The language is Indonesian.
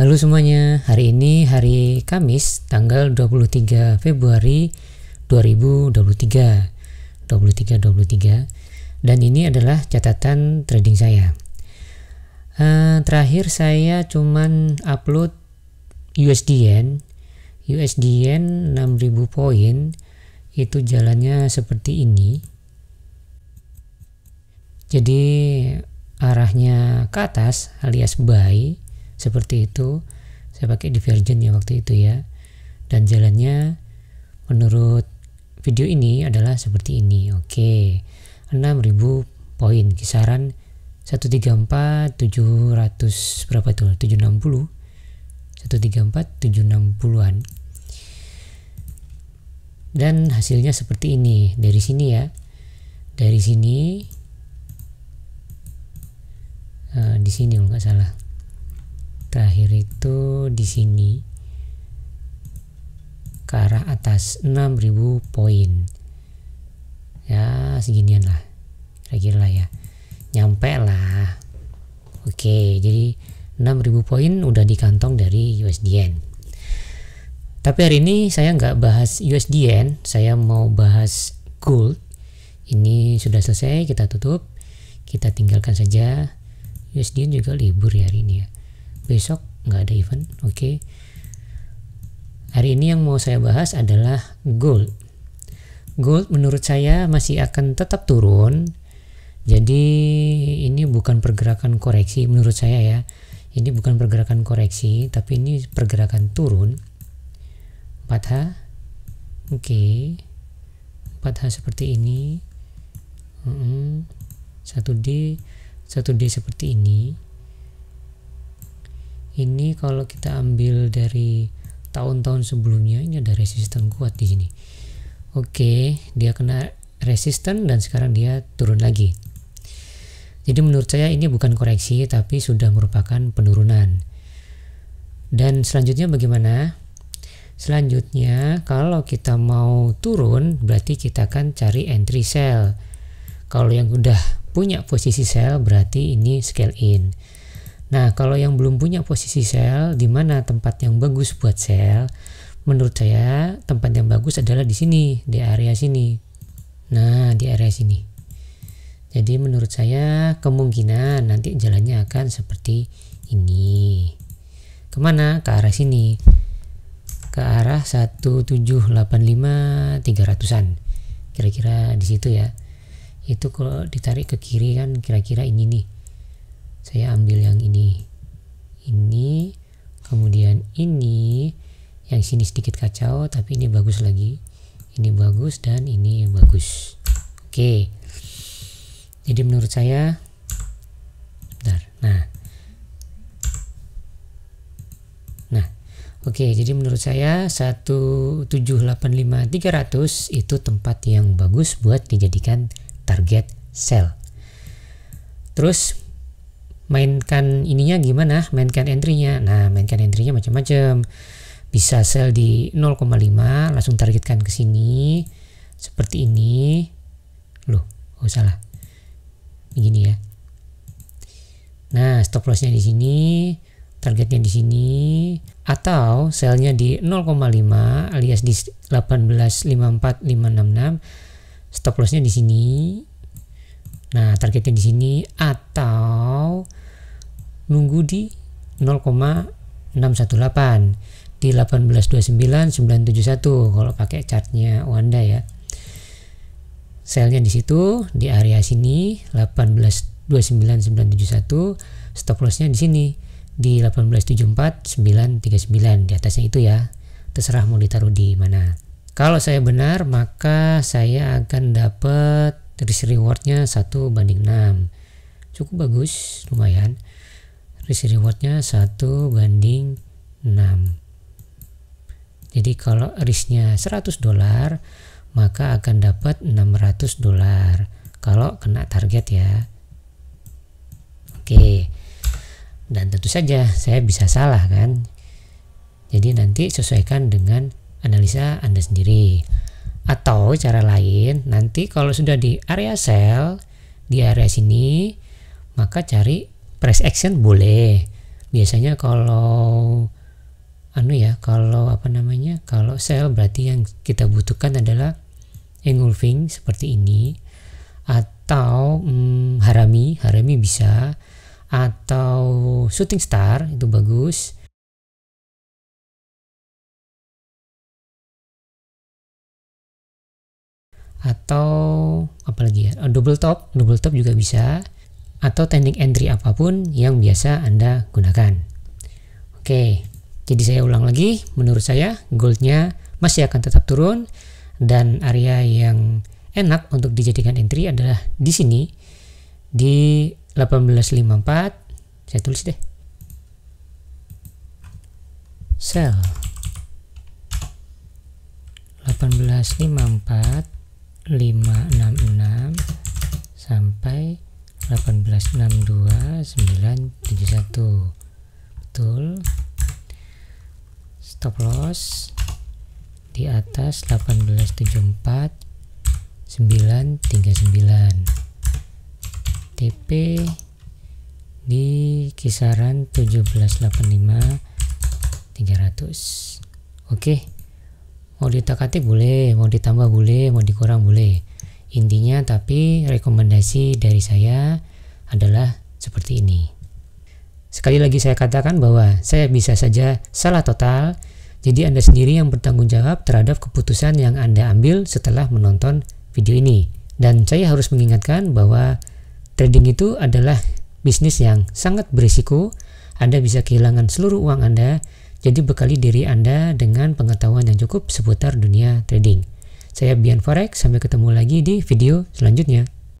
Halo semuanya, hari ini hari Kamis tanggal 23 Februari 2023. 23 23 dan ini adalah catatan trading saya. Uh, terakhir saya cuman upload USDN USDN 6000 poin itu jalannya seperti ini. Jadi arahnya ke atas alias buy seperti itu saya pakai divergen ya waktu itu ya dan jalannya menurut video ini adalah seperti ini oke 6000 poin kisaran 134 700 berapa tuh 760 134 760-an dan hasilnya seperti ini dari sini ya dari sini uh, di sini kalau nggak salah terakhir itu di sini ke arah atas 6000 poin ya seginian lah kira-kira lah ya nyampe lah oke jadi 6000 poin udah di kantong dari USDN tapi hari ini saya nggak bahas USDN saya mau bahas gold ini sudah selesai kita tutup kita tinggalkan saja USDN juga libur ya hari ini ya besok nggak ada event oke okay. hari ini yang mau saya bahas adalah gold gold menurut saya masih akan tetap turun jadi ini bukan pergerakan koreksi menurut saya ya ini bukan pergerakan koreksi tapi ini pergerakan turun 4H oke okay. 4H seperti ini mm 1D 1D seperti ini ini kalau kita ambil dari tahun-tahun sebelumnya ini ada resisten kuat di sini oke dia kena resisten dan sekarang dia turun lagi jadi menurut saya ini bukan koreksi tapi sudah merupakan penurunan dan selanjutnya bagaimana selanjutnya kalau kita mau turun berarti kita akan cari entry sell kalau yang udah punya posisi sell berarti ini scale in Nah, kalau yang belum punya posisi sel, di mana tempat yang bagus buat sel? Menurut saya, tempat yang bagus adalah di sini, di area sini. Nah, di area sini. Jadi menurut saya kemungkinan nanti jalannya akan seperti ini. Kemana? Ke arah sini. Ke arah 1785 300-an. Kira-kira di situ ya. Itu kalau ditarik ke kiri kan kira-kira ini nih saya ambil yang ini ini kemudian ini yang sini sedikit kacau tapi ini bagus lagi ini bagus dan ini bagus oke jadi menurut saya bentar nah nah oke jadi menurut saya 1785300 itu tempat yang bagus buat dijadikan target sell terus mainkan ininya gimana mainkan entry-nya nah mainkan entry-nya macam-macam bisa sell di 0,5 langsung targetkan ke sini seperti ini loh oh salah begini ya nah stop loss nya di sini targetnya di sini atau selnya di 0,5 alias di 1854566 stop loss nya di sini nah targetnya di sini atau nunggu di 0,618 di 1829971 kalau pakai chartnya Wanda ya selnya di situ di area sini 1829971 stop lossnya di sini di 1874939 di atasnya itu ya terserah mau ditaruh di mana kalau saya benar maka saya akan dapat risk rewardnya 1 banding 6 cukup bagus lumayan risk rewardnya 1 banding 6 jadi kalau risknya 100 dolar maka akan dapat 600 dolar kalau kena target ya oke dan tentu saja saya bisa salah kan jadi nanti sesuaikan dengan analisa anda sendiri atau cara lain nanti kalau sudah di area sell di area sini maka cari press action boleh biasanya kalau anu ya kalau apa namanya kalau sell berarti yang kita butuhkan adalah engulfing seperti ini atau hmm, harami harami bisa atau shooting star itu bagus atau apalagi ya double top double top juga bisa atau teknik entry apapun yang biasa Anda gunakan. Oke, jadi saya ulang lagi, menurut saya goldnya masih akan tetap turun dan area yang enak untuk dijadikan entry adalah di sini di 1854 saya tulis deh sell 1854 566 sampai 1862971 betul stop loss di atas 1874 939 TP di kisaran 1785 300 oke mau ditakati boleh mau ditambah boleh mau dikurang boleh Intinya tapi rekomendasi dari saya adalah seperti ini. Sekali lagi saya katakan bahwa saya bisa saja salah total, jadi Anda sendiri yang bertanggung jawab terhadap keputusan yang Anda ambil setelah menonton video ini. Dan saya harus mengingatkan bahwa trading itu adalah bisnis yang sangat berisiko. Anda bisa kehilangan seluruh uang Anda, jadi bekali diri Anda dengan pengetahuan yang cukup seputar dunia trading. Saya Bian Forex, sampai ketemu lagi di video selanjutnya.